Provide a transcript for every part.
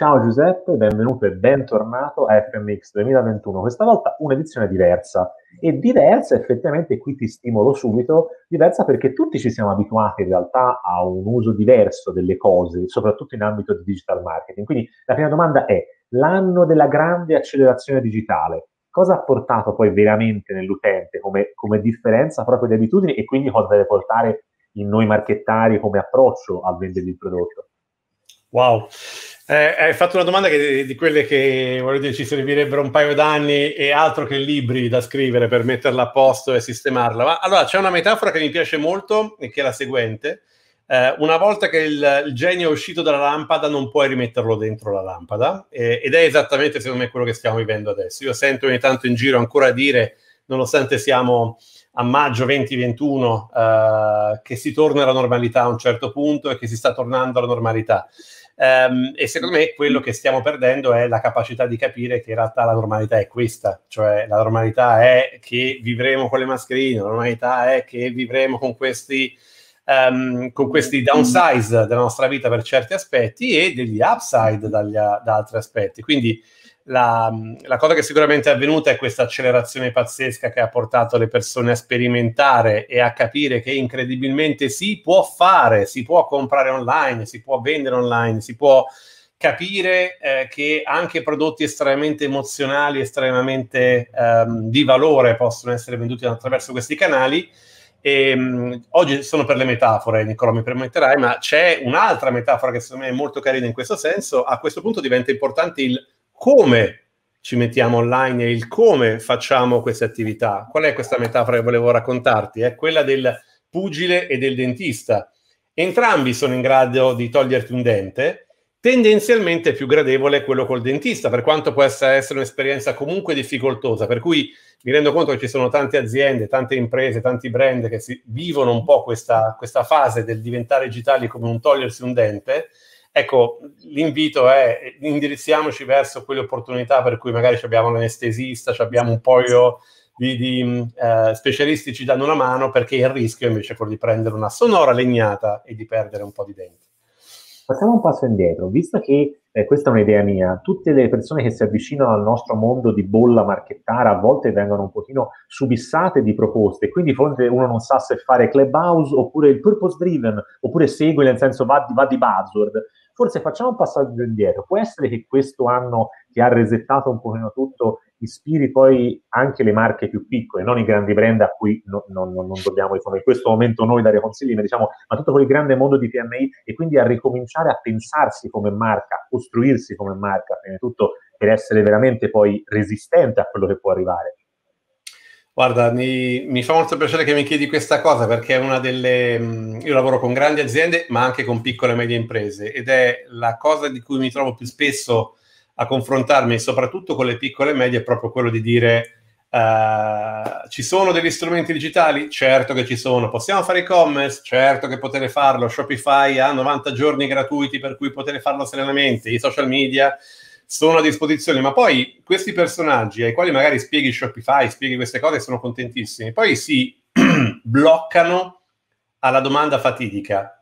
Ciao Giuseppe, benvenuto e bentornato a FMX 2021, questa volta un'edizione diversa e diversa effettivamente, qui ti stimolo subito, diversa perché tutti ci siamo abituati in realtà a un uso diverso delle cose, soprattutto in ambito di digital marketing. Quindi la prima domanda è, l'anno della grande accelerazione digitale, cosa ha portato poi veramente nell'utente come, come differenza proprio di abitudini e quindi cosa deve portare in noi marchettari come approccio al vendere il prodotto? Wow, eh, hai fatto una domanda che, di quelle che voglio dire, ci servirebbero un paio d'anni e altro che libri da scrivere per metterla a posto e sistemarla. Ma allora c'è una metafora che mi piace molto e che è la seguente. Eh, una volta che il, il, genio è uscito dalla lampada non puoi rimetterlo dentro la lampada eh, ed è esattamente secondo me quello che stiamo vivendo adesso. Io sento ogni tanto in giro ancora dire, nonostante siamo a maggio 2021, eh, che si torna alla normalità a un certo punto e che si sta tornando alla normalità. Um, e secondo me quello che stiamo perdendo è la capacità di capire che in realtà la normalità è questa, cioè la normalità è che vivremo con le mascherine, la normalità è che vivremo con questi, um, con questi downsize della nostra vita per certi aspetti e degli upside dagli, da altri aspetti. Quindi la, la, cosa che sicuramente è avvenuta è questa accelerazione pazzesca che ha portato le persone a sperimentare e a capire che incredibilmente si può fare, si può comprare online, si può vendere online, si può capire eh, che anche prodotti estremamente emozionali, estremamente ehm, di valore possono essere venduti attraverso questi canali. E, ehm, mh, oggi sono per le metafore, Nicola, mi permetterai, ma c'è un'altra metafora che secondo me è molto carina in questo senso. A questo punto diventa importante il come ci mettiamo online e il come facciamo queste attività. Qual è questa metafora che volevo raccontarti? È quella del pugile e del dentista. Entrambi sono in grado di toglierti un dente, tendenzialmente più gradevole è quello col dentista, per quanto possa essere un'esperienza comunque difficoltosa, per cui mi rendo conto che ci sono tante aziende, tante imprese, tanti brand che vivono un po' questa, questa fase del diventare digitali come un togliersi un dente, Ecco, l'invito è indirizziamoci verso quelle opportunità per cui magari abbiamo l'anestesista, abbiamo un paio di, di mm, eh, specialisti ci danno una mano perché il rischio invece è quello di prendere una sonora legnata e di perdere un po' di denti. Facciamo un passo indietro, visto che eh, questa è un'idea mia, tutte le persone che si avvicinano al nostro mondo di bolla marchettara a volte vengono un pochino subissate di proposte, quindi forse uno non sa se fare clubhouse oppure il purpose driven, oppure segue nel senso va di, va di buzzword. Forse facciamo un passaggio indietro. Può essere che questo anno che ha resettato un pochino tutto ispiri poi anche le marche più piccole, non i grandi brand a cui no, no, no, non dobbiamo in questo momento noi dare consigli, ma, diciamo, ma tutto quel grande mondo di PMI e quindi a ricominciare a pensarsi come marca, a costruirsi come marca, prima di tutto per essere veramente poi resistente a quello che può arrivare. Guarda, mi, mi, fa molto piacere che mi chiedi questa cosa perché è una delle... Mm, io lavoro con grandi aziende ma anche con piccole e medie imprese ed è la cosa di cui mi trovo più spesso a confrontarmi, soprattutto con le piccole e medie, è proprio quello di dire uh, ci sono degli strumenti digitali? Certo che ci sono. Possiamo fare e-commerce? Certo che potete farlo. Shopify ha 90 giorni gratuiti per cui potete farlo serenamente. I social media sono a disposizione, ma poi questi personaggi ai quali magari spieghi Shopify, spieghi queste cose, sono contentissimi, poi si bloccano alla domanda fatidica.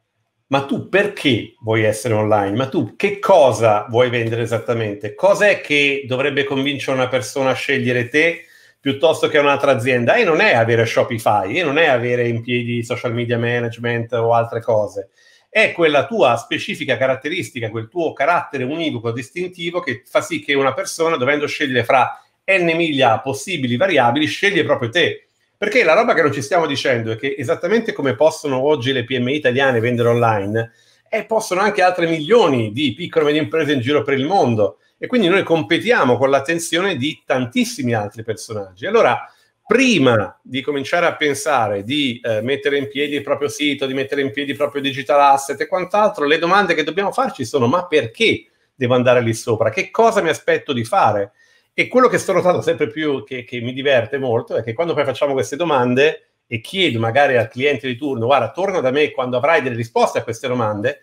Ma tu perché vuoi essere online? Ma tu che cosa vuoi vendere esattamente? Cos'è che dovrebbe convincere una persona a scegliere te piuttosto che un'altra azienda? E non è avere Shopify, e non è avere in piedi social media management o altre cose è quella tua specifica caratteristica, quel tuo carattere univoco, distintivo, che fa sì che una persona, dovendo scegliere fra n miglia possibili variabili, sceglie proprio te. Perché la roba che non ci stiamo dicendo è che esattamente come possono oggi le PMI italiane vendere online, eh, possono anche altre milioni di piccole e medie imprese in giro per il mondo. E quindi noi competiamo con l'attenzione di tantissimi altri personaggi. Allora, prima di cominciare a pensare di eh, mettere in piedi il proprio sito, di mettere in piedi il proprio digital asset e quant'altro, le domande che dobbiamo farci sono ma perché devo andare lì sopra? Che cosa mi aspetto di fare? E quello che sto notando sempre più, che, che mi diverte molto, è che quando poi facciamo queste domande e chiedo magari al cliente di turno, guarda, torna da me quando avrai delle risposte a queste domande,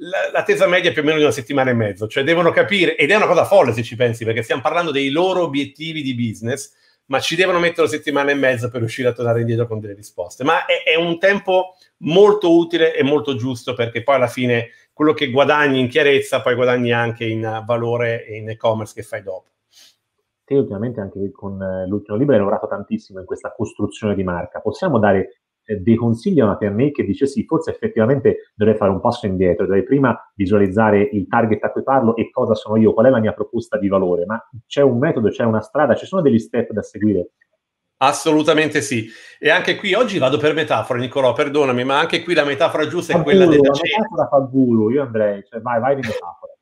la, la media è più o meno di una settimana e mezzo, cioè devono capire, ed è una cosa folle se ci pensi, perché stiamo parlando dei loro obiettivi di business, ma ci devono mettere una settimana e mezza per riuscire a tornare indietro con delle risposte. Ma è, è, un tempo molto utile e molto giusto perché poi alla fine quello che guadagni in chiarezza poi guadagni anche in valore e in e-commerce che fai dopo. Te ultimamente anche con eh, l'ultimo libro hai lavorato tantissimo in questa costruzione di marca. Possiamo dare eh, dei consigli a una PMI che dice sì, forse effettivamente dovrei fare un passo indietro, dovrei prima visualizzare il target a cui parlo e cosa sono io, qual è la mia proposta di valore, ma c'è un metodo, c'è una strada, ci sono degli step da seguire. Assolutamente sì. E anche qui oggi vado per metafora, Nicolò, perdonami, ma anche qui la metafora giusta fa è quella della cena. La metafora fa guru, io andrei, cioè vai, vai di metafora.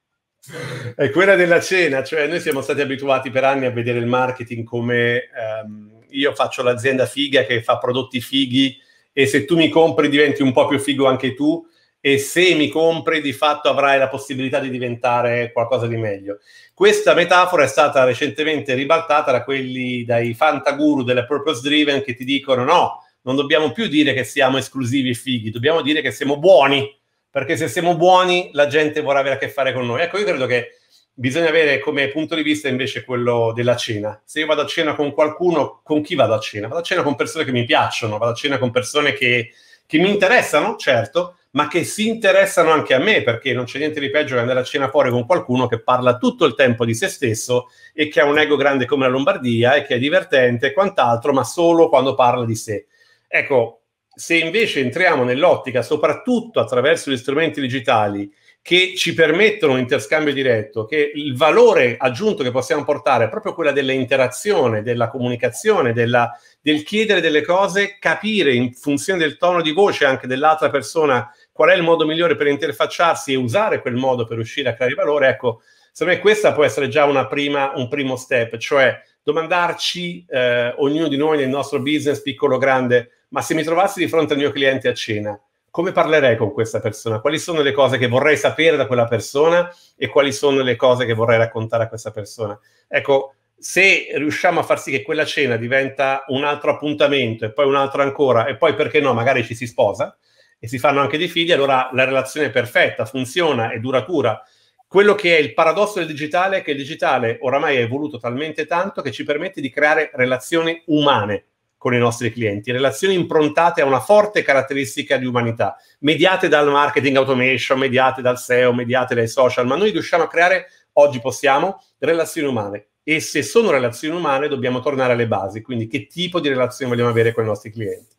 è quella della cena, cioè noi siamo stati abituati per anni a vedere il marketing come ehm, io faccio l'azienda figa che fa prodotti fighi e se tu mi compri diventi un po' più figo anche tu e se mi compri di fatto avrai la possibilità di diventare qualcosa di meglio. Questa metafora è stata recentemente ribaltata da quelli, dai fantaguru delle purpose driven che ti dicono no, non dobbiamo più dire che siamo esclusivi e fighi, dobbiamo dire che siamo buoni, perché se siamo buoni la gente vorrà avere a che fare con noi. Ecco, io credo che bisogna avere come punto di vista invece quello della cena. Se io vado a cena con qualcuno, con chi vado a cena? Vado a cena con persone che mi piacciono, vado a cena con persone che, che mi interessano, certo, ma che si interessano anche a me, perché non c'è niente di peggio che andare a cena fuori con qualcuno che parla tutto il tempo di se stesso e che ha un ego grande come la Lombardia e che è divertente e quant'altro, ma solo quando parla di sé. Ecco, se invece entriamo nell'ottica, soprattutto attraverso gli strumenti digitali, che ci permettono un interscambio diretto, che il valore aggiunto che possiamo portare è proprio quella dell'interazione, della comunicazione, della, del chiedere delle cose, capire in funzione del tono di voce anche dell'altra persona qual è il modo migliore per interfacciarsi e usare quel modo per riuscire a creare valore. Ecco, secondo me questa può essere già prima, un primo step, cioè domandarci, eh, ognuno di noi nel nostro business, piccolo o grande, ma se mi trovassi di fronte al mio cliente a cena, come parlerei con questa persona? Quali sono le cose che vorrei sapere da quella persona e quali sono le cose che vorrei raccontare a questa persona? Ecco, se riusciamo a far sì che quella cena diventa un altro appuntamento e poi un altro ancora e poi perché no, magari ci si sposa e si fanno anche dei figli, allora la relazione è perfetta, funziona, è duratura. Quello che è il paradosso del digitale è che il digitale oramai è evoluto talmente tanto che ci permette di creare relazioni umane con i nostri clienti, relazioni improntate a una forte caratteristica di umanità, mediate dal marketing automation, mediate dal SEO, mediate dai social, ma noi riusciamo a creare, oggi possiamo, relazioni umane. E se sono relazioni umane dobbiamo tornare alle basi, quindi che tipo di relazione vogliamo avere con i nostri clienti.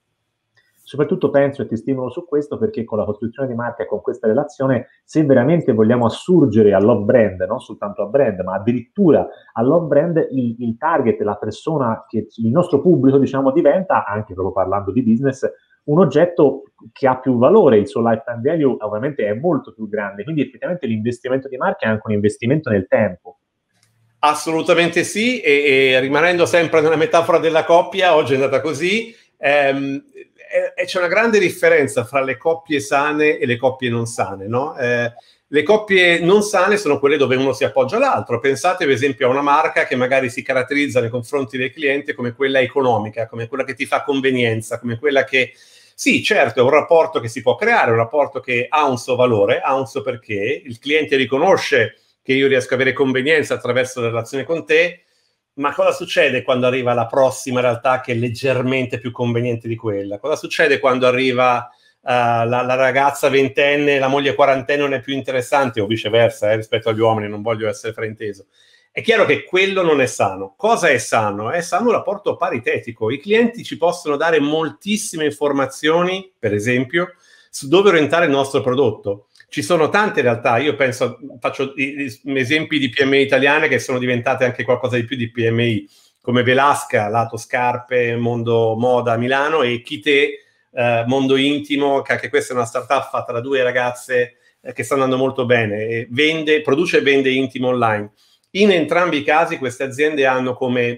Soprattutto penso e ti stimolo su questo perché con la costruzione di marca e con questa relazione, se veramente vogliamo assurgere all'off brand, non soltanto a brand, ma addirittura all'off brand, il, il target, la persona che il nostro pubblico diciamo diventa, anche proprio parlando di business, un oggetto che ha più valore, il suo lifetime value ovviamente è molto più grande, quindi effettivamente l'investimento di marca è anche un investimento nel tempo. Assolutamente sì, e, e rimanendo sempre nella metafora della coppia, oggi è andata così, ehm, e c'è una grande differenza fra le coppie sane e le coppie non sane, no? Eh, le coppie non sane sono quelle dove uno si appoggia all'altro. Pensate, ad esempio, a una marca che magari si caratterizza nei confronti del cliente come quella economica, come quella che ti fa convenienza, come quella che. Sì, certo, è un rapporto che si può creare, un rapporto che ha un suo valore, ha un suo perché. Il cliente riconosce che io riesco ad avere convenienza attraverso la relazione con te, ma cosa succede quando arriva la prossima realtà che è leggermente più conveniente di quella? Cosa succede quando arriva uh, la, la, ragazza ventenne, e la moglie quarantenne non è più interessante o viceversa eh, rispetto agli uomini, non voglio essere frainteso. È chiaro che quello non è sano. Cosa è sano? È sano un rapporto paritetico. I clienti ci possono dare moltissime informazioni, per esempio, su dove orientare il nostro prodotto ci sono tante realtà, io penso, faccio esempi di PMI italiane che sono diventate anche qualcosa di più di PMI, come Velasca, lato scarpe, mondo moda a Milano e Chite, eh, mondo intimo, che anche questa è una startup fatta da due ragazze eh, che sta andando molto bene, vende, produce e vende intimo online. In entrambi i casi queste aziende hanno come eh,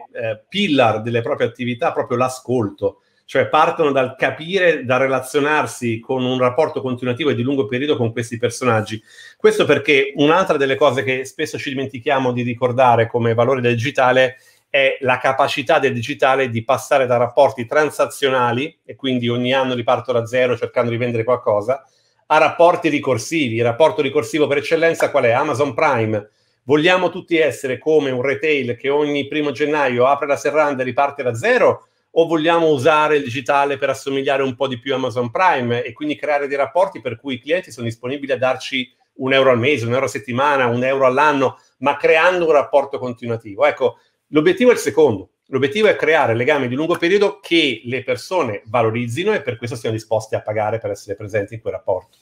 pillar delle proprie attività proprio l'ascolto, cioè partono dal capire, dal relazionarsi con un rapporto continuativo e di lungo periodo con questi personaggi. Questo perché un'altra delle cose che spesso ci dimentichiamo di ricordare come valore del digitale è la capacità del digitale di passare da rapporti transazionali, e quindi ogni anno riparto da zero cercando di vendere qualcosa, a rapporti ricorsivi. Il rapporto ricorsivo per eccellenza qual è? Amazon Prime. Vogliamo tutti essere come un retail che ogni primo gennaio apre la serranda e riparte da zero? o vogliamo usare il digitale per assomigliare un po' di più a Amazon Prime e quindi creare dei rapporti per cui i clienti sono disponibili a darci un euro al mese, un euro a settimana, un euro all'anno, ma creando un rapporto continuativo. Ecco, l'obiettivo è il secondo. L'obiettivo è creare legami di lungo periodo che le persone valorizzino e per questo siano disposte a pagare per essere presenti in quel rapporto.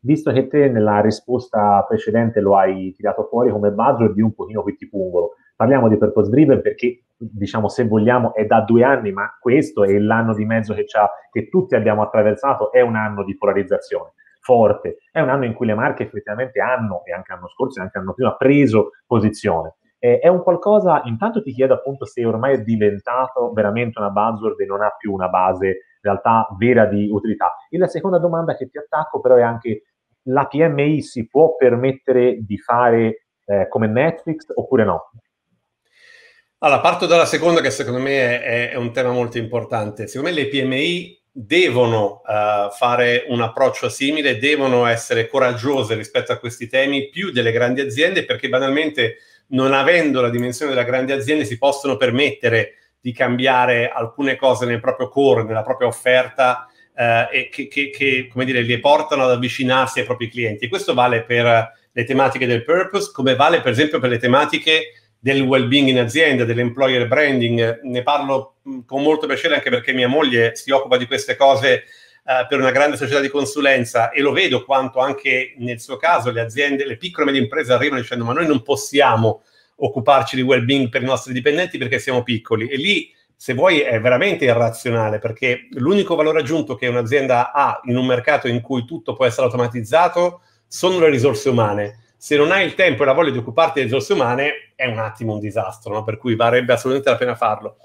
Visto che te nella risposta precedente lo hai tirato fuori come buzzword, di un pochino qui ti pungolo Parliamo di purpose driven perché, diciamo, se vogliamo, è da due anni, ma questo è l'anno di mezzo che, che tutti abbiamo attraversato, è un anno di polarizzazione forte. È un anno in cui le marche effettivamente hanno, e anche l'anno scorso e anche l'anno prima, preso posizione. Eh, è un qualcosa, intanto ti chiedo appunto se ormai è diventato veramente una buzzword e non ha più una base in realtà vera di utilità. E la seconda domanda che ti attacco però è anche la PMI si può permettere di fare eh, come Netflix oppure no? Allora, parto dalla seconda che secondo me è, è un tema molto importante. Secondo me le PMI devono uh, fare un approccio simile, devono essere coraggiose rispetto a questi temi più delle grandi aziende perché banalmente non avendo la dimensione della grande azienda si possono permettere di cambiare alcune cose nel proprio core, nella propria offerta eh, e che, che, che, come dire, le portano ad avvicinarsi ai propri clienti. E questo vale per le tematiche del purpose, come vale per esempio per le tematiche del well-being in azienda, dell'employer branding. Ne parlo con molto piacere anche perché mia moglie si occupa di queste cose eh, per una grande società di consulenza e lo vedo quanto anche nel suo caso le aziende, le piccole e medie imprese arrivano dicendo ma noi non possiamo occuparci di well-being per i nostri dipendenti perché siamo piccoli e lì se vuoi è veramente irrazionale perché l'unico valore aggiunto che un'azienda ha in un mercato in cui tutto può essere automatizzato sono le risorse umane se non hai il tempo e la voglia di occuparti delle risorse umane, è un attimo un disastro, no? per cui varrebbe assolutamente la pena farlo.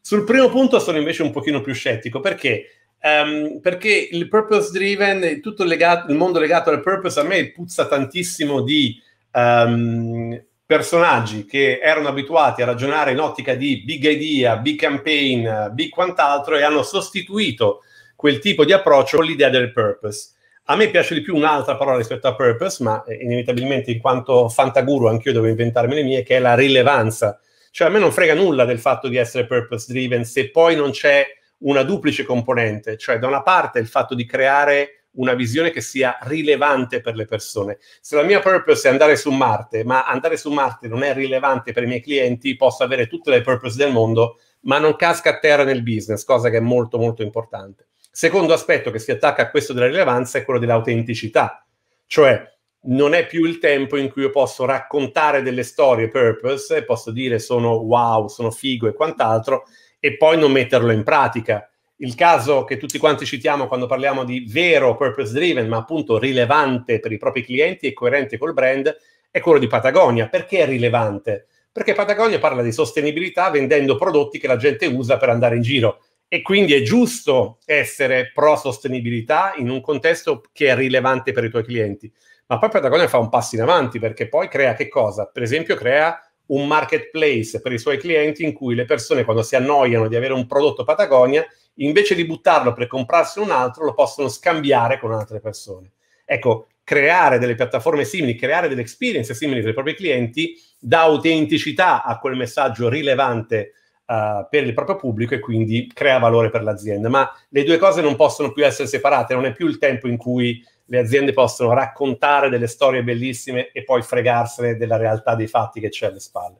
Sul primo punto sono invece un pochino più scettico, perché? Um, perché il purpose driven, tutto legato, il mondo legato al purpose, a me puzza tantissimo di um, personaggi che erano abituati a ragionare in ottica di big idea, big campaign, big quant'altro, e hanno sostituito quel tipo di approccio con l'idea del purpose a me piace di più un'altra parola rispetto a purpose, ma eh, inevitabilmente in quanto fantaguru anche io devo inventarmi le mie, che è la rilevanza. Cioè a me non frega nulla del fatto di essere purpose driven se poi non c'è una duplice componente, cioè da una parte il fatto di creare una visione che sia rilevante per le persone. Se la mia purpose è andare su Marte, ma andare su Marte non è rilevante per i miei clienti, posso avere tutte le purpose del mondo, ma non casca a terra nel business, cosa che è molto molto importante. Secondo aspetto che si attacca a questo della rilevanza è quello dell'autenticità, cioè non è più il tempo in cui io posso raccontare delle storie purpose posso dire sono wow, sono figo e quant'altro e poi non metterlo in pratica. Il caso che tutti quanti citiamo quando parliamo di vero purpose driven, ma appunto rilevante per i propri clienti e coerente col brand, è quello di Patagonia. Perché è rilevante? Perché Patagonia parla di sostenibilità vendendo prodotti che la gente usa per andare in giro e quindi è giusto essere pro sostenibilità in un contesto che è rilevante per i tuoi clienti. Ma poi Patagonia fa un passo in avanti perché poi crea che cosa? Per esempio crea un marketplace per i suoi clienti in cui le persone quando si annoiano di avere un prodotto Patagonia, invece di buttarlo per comprarsi un altro, lo possono scambiare con altre persone. Ecco, creare delle piattaforme simili, creare delle experience simili per i propri clienti dà autenticità a quel messaggio rilevante uh, per il proprio pubblico e quindi crea valore per l'azienda. Ma le due cose non possono più essere separate, non è più il tempo in cui le aziende possono raccontare delle storie bellissime e poi fregarsene della realtà dei fatti che c'è alle spalle.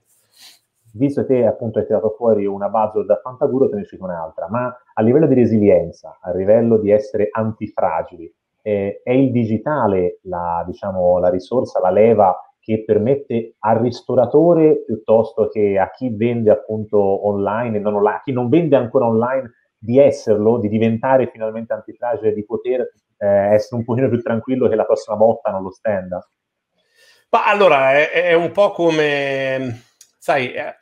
Visto che appunto hai tirato fuori una buzzword da Fantaguro, te ne cito un'altra, ma a livello di resilienza, a livello di essere antifragili, eh, è il digitale la, diciamo, la risorsa, la leva che permette al ristoratore piuttosto che a chi vende appunto online e non online, a chi non vende ancora online di esserlo, di diventare finalmente antitrage di poter eh, essere un pochino più tranquillo che la prossima botta non lo stenda? Ma allora è, è un po' come, sai, eh,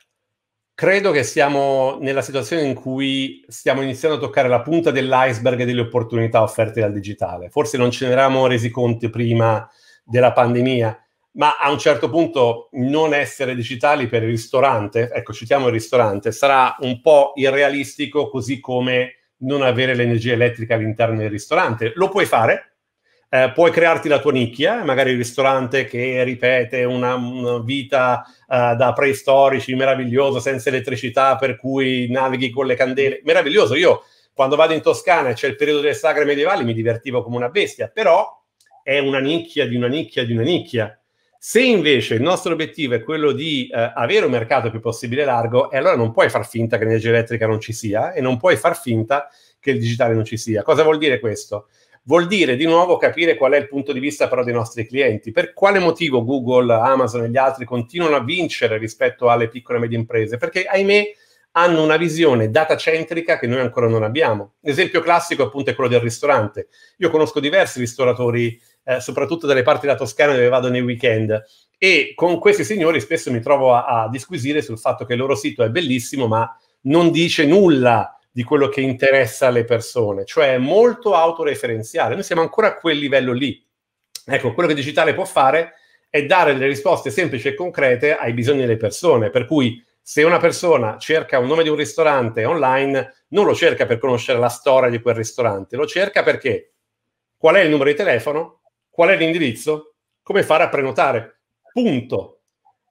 credo che siamo nella situazione in cui stiamo iniziando a toccare la punta dell'iceberg delle opportunità offerte dal digitale. Forse non ce ne eravamo resi conto prima della pandemia ma a un certo punto non essere digitali per il ristorante, ecco citiamo il ristorante, sarà un po' irrealistico così come non avere l'energia elettrica all'interno del ristorante. Lo puoi fare, eh, puoi crearti la tua nicchia, magari il ristorante che ripete una, una vita uh, da preistorici, meraviglioso, senza elettricità, per cui navighi con le candele. Meraviglioso, io quando vado in Toscana e c'è il periodo delle sagre medievali mi divertivo come una bestia, però è una nicchia di una nicchia di una nicchia. Se invece il nostro obiettivo è quello di eh, avere un mercato più possibile largo, e allora non puoi far finta che l'energia elettrica non ci sia e non puoi far finta che il digitale non ci sia. Cosa vuol dire questo? Vuol dire di nuovo capire qual è il punto di vista però dei nostri clienti. Per quale motivo Google, Amazon e gli altri continuano a vincere rispetto alle piccole e medie imprese? Perché, ahimè, hanno una visione datacentrica che noi ancora non abbiamo. L'esempio classico appunto è quello del ristorante. Io conosco diversi ristoratori eh, soprattutto dalle parti della Toscana dove vado nei weekend. E con questi signori spesso mi trovo a, a disquisire sul fatto che il loro sito è bellissimo, ma non dice nulla di quello che interessa alle persone, cioè è molto autoreferenziale. Noi siamo ancora a quel livello lì. Ecco, quello che digitale può fare è dare delle risposte semplici e concrete ai bisogni delle persone, per cui se una persona cerca un nome di un ristorante online, non lo cerca per conoscere la storia di quel ristorante, lo cerca perché qual è il numero di telefono, Qual è l'indirizzo? Come fare a prenotare? Punto.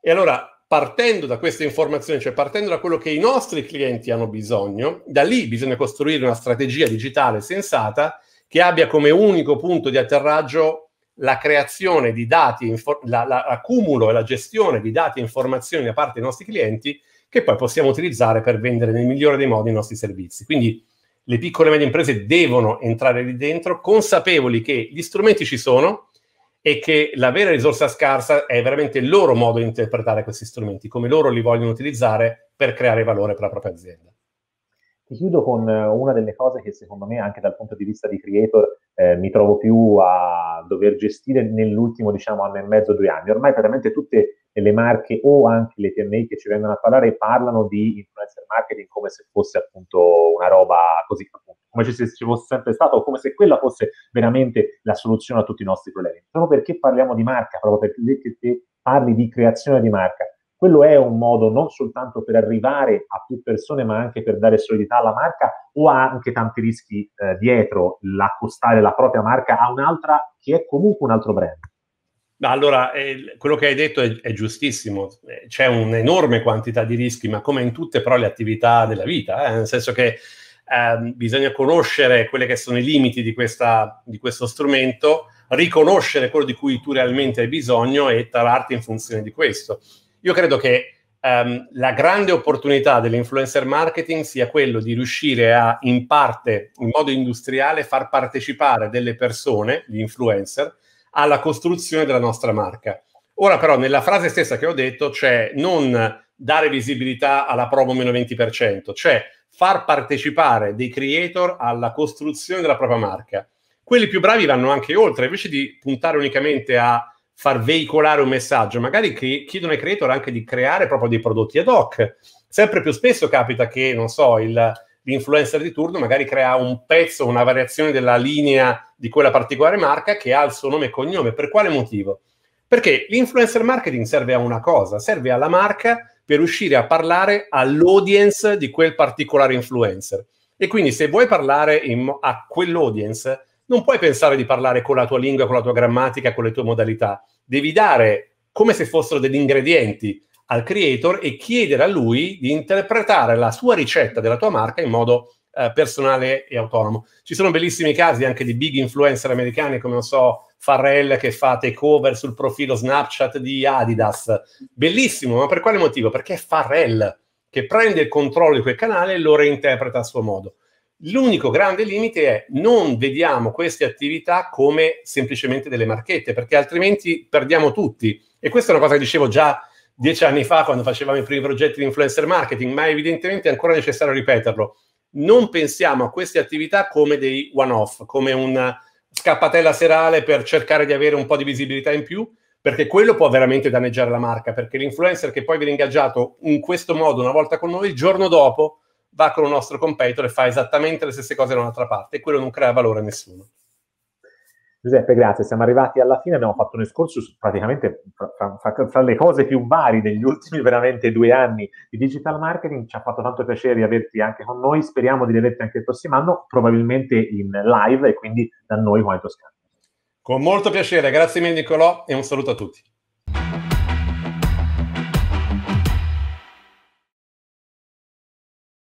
E allora, partendo da queste informazioni, cioè partendo da quello che i nostri clienti hanno bisogno, da lì bisogna costruire una strategia digitale sensata che abbia come unico punto di atterraggio la creazione di dati, la, la, l'accumulo e la gestione di dati e informazioni da parte dei nostri clienti che poi possiamo utilizzare per vendere nel migliore dei modi i nostri servizi. Quindi le piccole e medie imprese devono entrare lì dentro, consapevoli che gli strumenti ci sono e che la vera risorsa scarsa è veramente il loro modo di interpretare questi strumenti, come loro li vogliono utilizzare per creare valore per la propria azienda. Ti chiudo con eh, una delle cose che secondo me anche dal punto di vista di creator eh, mi trovo più a dover gestire nell'ultimo diciamo anno e mezzo, due anni. Ormai praticamente tutte e le marche o anche le PMI che ci vengono a parlare parlano di influencer marketing come se fosse appunto una roba così, appunto, come se ci fosse sempre stato o come se quella fosse veramente la soluzione a tutti i nostri problemi. Proprio perché parliamo di marca, proprio perché parli di creazione di marca, quello è un modo non soltanto per arrivare a più persone, ma anche per dare solidità alla marca o ha anche tanti rischi eh, dietro l'accostare la propria marca a un'altra che è comunque un altro brand. Allora, eh, quello che hai detto è, è, giustissimo, eh, c'è un'enorme quantità di rischi, ma come in tutte però le attività della vita, eh? nel senso che eh, bisogna conoscere quelli che sono i limiti di, questa, di, questo strumento, riconoscere quello di cui tu realmente hai bisogno e tararti in funzione di questo. Io credo che ehm, la grande opportunità dell'influencer marketing sia quello di riuscire a, in parte, in modo industriale, far partecipare delle persone, gli influencer, alla costruzione della nostra marca. Ora però nella frase stessa che ho detto c'è non dare visibilità alla promo meno 20%, cioè far partecipare dei creator alla costruzione della propria marca. Quelli più bravi vanno anche oltre, invece di puntare unicamente a far veicolare un messaggio, magari chiedono ai creator anche di creare proprio dei prodotti ad hoc. Sempre più spesso capita che, non so, il, l'influencer di turno magari crea un pezzo, una variazione della linea di quella particolare marca che ha il suo nome e cognome. Per quale motivo? Perché l'influencer marketing serve a una cosa, serve alla marca per riuscire a parlare all'audience di quel particolare influencer. E quindi se vuoi parlare in, a quell'audience, non puoi pensare di parlare con la tua lingua, con la tua grammatica, con le tue modalità. Devi dare come se fossero degli ingredienti al creator e chiedere a lui di interpretare la sua ricetta della tua marca in modo eh, personale e autonomo. Ci sono bellissimi casi anche di big influencer americani come non so Farrell che fa takeover sul profilo Snapchat di Adidas. Bellissimo, ma per quale motivo? Perché è Farrell che prende il controllo di quel canale e lo reinterpreta a suo modo. L'unico grande limite è non vediamo queste attività come semplicemente delle marchette, perché altrimenti perdiamo tutti. E questa è una cosa che dicevo già dieci anni fa quando facevamo i primi progetti di influencer marketing, ma evidentemente è ancora necessario ripeterlo. Non pensiamo a queste attività come dei one-off, come una scappatella serale per cercare di avere un po' di visibilità in più, perché quello può veramente danneggiare la marca, perché l'influencer che poi viene ingaggiato in questo modo una volta con noi, il giorno dopo va con un nostro competitor e fa esattamente le stesse cose da un'altra parte e quello non crea valore a nessuno. Giuseppe, grazie, siamo arrivati alla fine, abbiamo fatto un escursus praticamente fra, fra, fra, le cose più vari degli ultimi veramente due anni di digital marketing, ci ha fatto tanto piacere di averti anche con noi, speriamo di averti anche il prossimo anno, probabilmente in live e quindi da noi qua in Toscana. Con molto piacere, grazie mille Nicolò e un saluto a tutti.